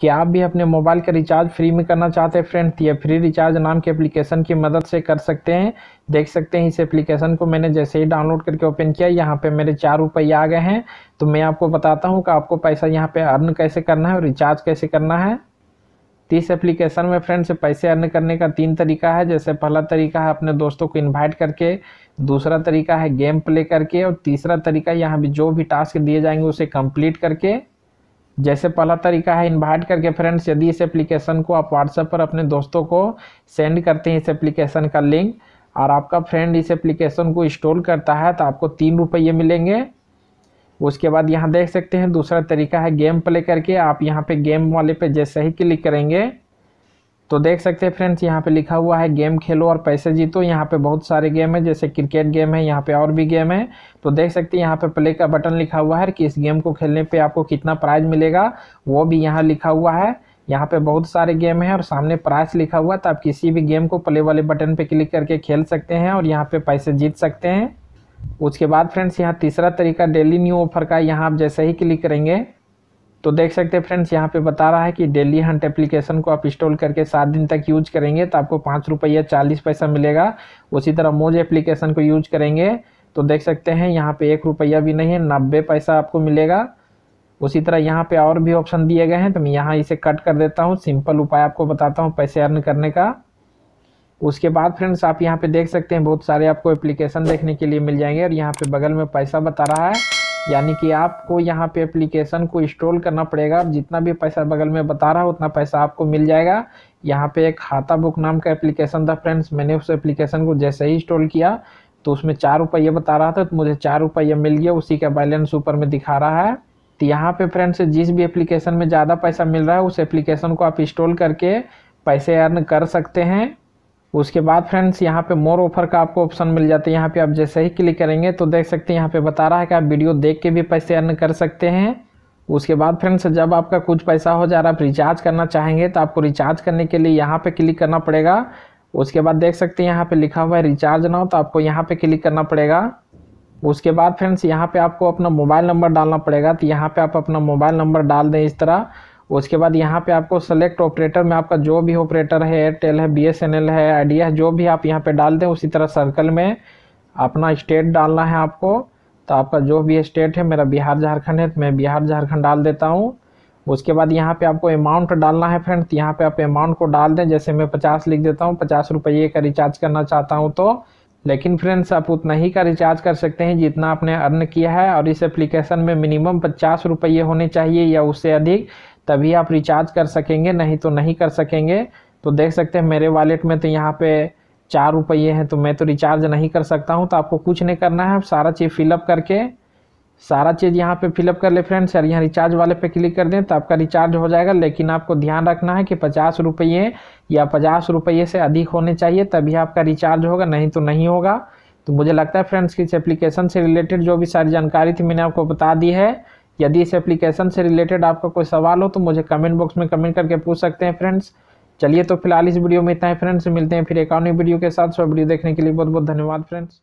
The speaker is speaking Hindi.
क्या आप भी अपने मोबाइल का रिचार्ज फ्री में करना चाहते हैं फ्रेंड तो ये फ्री रिचार्ज नाम के एप्लीकेशन की मदद से कर सकते हैं देख सकते हैं इस एप्लीकेशन को मैंने जैसे ही डाउनलोड करके ओपन किया यहाँ पे मेरे चार रुपये आ गए हैं तो मैं आपको बताता हूँ कि आपको पैसा यहाँ पे अर्न कैसे करना है और रिचार्ज कैसे करना है तो इस एप्लीकेशन में फ्रेंड से पैसे अर्न करने का तीन तरीका है जैसे पहला तरीका है अपने दोस्तों को इन्वाइट करके दूसरा तरीका है गेम प्ले करके और तीसरा तरीका यहाँ भी जो भी टास्क दिए जाएंगे उसे कंप्लीट करके जैसे पहला तरीका है इनवाइट करके फ्रेंड्स यदि इस एप्लीकेशन को आप व्हाट्सएप पर अपने दोस्तों को सेंड करते हैं इस एप्लीकेशन का लिंक और आपका फ्रेंड इस एप्लीकेशन को इंस्टॉल करता है तो आपको तीन रुपये मिलेंगे उसके बाद यहाँ देख सकते हैं दूसरा तरीका है गेम प्ले करके आप यहाँ पे गेम वाले पे जैसे ही क्लिक करेंगे तो देख सकते हैं फ्रेंड्स यहाँ पे लिखा हुआ है गेम खेलो और पैसे जीतो यहाँ पे बहुत सारे गेम है जैसे क्रिकेट गेम है यहाँ पे और भी गेम है तो देख सकते हैं यहाँ पे प्ले का बटन लिखा हुआ है कि इस गेम को खेलने पे आपको कितना प्राइज मिलेगा वो भी यहाँ लिखा हुआ है यहाँ पे बहुत सारे गेम हैं और सामने प्राइस लिखा हुआ है तो आप किसी भी गेम को प्ले वाले बटन पे क्लिक करके खेल सकते हैं और यहाँ पे पैसे जीत सकते हैं उसके बाद फ्रेंड्स यहाँ तीसरा तरीका डेली न्यू ऑफर का यहाँ आप जैसे ही क्लिक करेंगे तो देख सकते हैं फ्रेंड्स यहाँ पे बता रहा है कि डेली हंट एप्लीकेशन को आप इंस्टॉल करके सात दिन तक यूज करेंगे तो आपको पाँच रुपया चालीस पैसा मिलेगा उसी तरह मोज एप्लीकेशन को यूज करेंगे तो देख सकते हैं यहाँ पे एक रुपया भी नहीं है नब्बे पैसा आपको मिलेगा उसी तरह यहाँ पे और भी ऑप्शन दिए गए हैं तो मैं यहाँ इसे कट कर देता हूँ सिंपल उपाय आपको बताता हूँ पैसे अर्न करने का उसके बाद फ्रेंड्स आप यहाँ पे देख सकते हैं बहुत सारे आपको एप्लीकेशन देखने के लिए मिल जाएंगे और यहाँ पे बगल में पैसा बता रहा है यानी कि आपको यहाँ पे एप्लीकेशन को इंस्टॉल करना पड़ेगा जितना भी पैसा बगल में बता रहा हूँ उतना पैसा आपको मिल जाएगा यहाँ पे एक खाता बुक नाम का एप्लीकेशन था फ्रेंड्स मैंने उस एप्लीकेशन को जैसे ही इंस्टॉल किया तो उसमें चार रुपये बता रहा था तो मुझे चार रुपये मिल गया उसी का बैलेंस ऊपर में दिखा रहा है तो यहाँ पे फ्रेंड्स जिस भी एप्लीकेशन में ज़्यादा पैसा मिल रहा है उस एप्लीकेशन को आप इंस्टॉल करके पैसे अर्न कर सकते हैं उसके बाद फ्रेंड्स यहाँ पे मोर ऑफर का आपको ऑप्शन मिल जाता है यहाँ पे आप जैसे ही क्लिक करेंगे तो देख सकते हैं यहाँ पे बता रहा है कि आप वीडियो देख के भी पैसे अर्न कर सकते हैं उसके बाद फ्रेंड्स जब आपका कुछ पैसा हो जा रहा है आप रिचार्ज करना चाहेंगे तो आपको रिचार्ज करने के लिए यहाँ पर क्लिक करना पड़ेगा उसके बाद देख सकते हैं यहाँ पर लिखा हुआ है रिचार्ज ना हो तो आपको यहाँ पर क्लिक करना पड़ेगा उसके बाद फ्रेंड्स यहाँ पर आपको अपना मोबाइल नंबर डालना पड़ेगा तो यहाँ पर आप अपना मोबाइल नंबर डाल दें इस तरह उसके बाद यहाँ पे आपको सेलेक्ट ऑपरेटर में आपका जो भी ऑपरेटर है एयरटेल है बीएसएनएल है आइडिया है जो भी आप यहाँ पे डाल दें उसी तरह सर्कल में अपना स्टेट डालना है आपको तो आपका जो भी स्टेट है मेरा बिहार झारखंड है तो मैं बिहार झारखंड डाल देता हूँ उसके बाद यहाँ पे आपको अमाउंट डालना है फ्रेंड तो यहाँ पे आप अमाउंट को डाल दें जैसे मैं पचास लिख देता हूँ पचास रुपये का रिचार्ज करना चाहता हूँ तो लेकिन फ्रेंड्स आप उतना ही का रिचार्ज कर सकते हैं जितना आपने अर्न किया है और इस एप्लीकेशन में मिनिमम पचास रुपये होने चाहिए या उससे अधिक तभी आप रिचार्ज कर सकेंगे नहीं तो नहीं कर सकेंगे तो देख सकते हैं मेरे वॉलेट में तो यहाँ पे चार रुपये हैं तो मैं तो रिचार्ज नहीं कर सकता हूँ तो आपको कुछ नहीं करना है आप सारा चीज़ फिलअप करके सारा चीज़ यहाँ पे फिलअप कर ले फ्रेंड्स और यहाँ रिचार्ज वाले पे क्लिक कर दें तो आपका रिचार्ज हो जाएगा लेकिन आपको ध्यान रखना है कि पचास रुपये या पचास रुपये से अधिक होने चाहिए तभी आपका रिचार्ज होगा नहीं तो नहीं होगा तो मुझे लगता है फ्रेंड्स कि इस एप्लीकेशन से रिलेटेड जो भी सारी जानकारी थी मैंने आपको बता दी है यदि इस एप्लीकेशन से रिलेटेड आपका कोई सवाल हो तो मुझे कमेंट बॉक्स में कमेंट करके पूछ सकते हैं फ्रेंड्स चलिए तो फिलहाल इस वीडियो में इतना ही फ्रेंड्स मिलते हैं फिर एक और वीडियो के साथ सब वीडियो देखने के लिए बहुत बहुत धन्यवाद फ्रेंड्स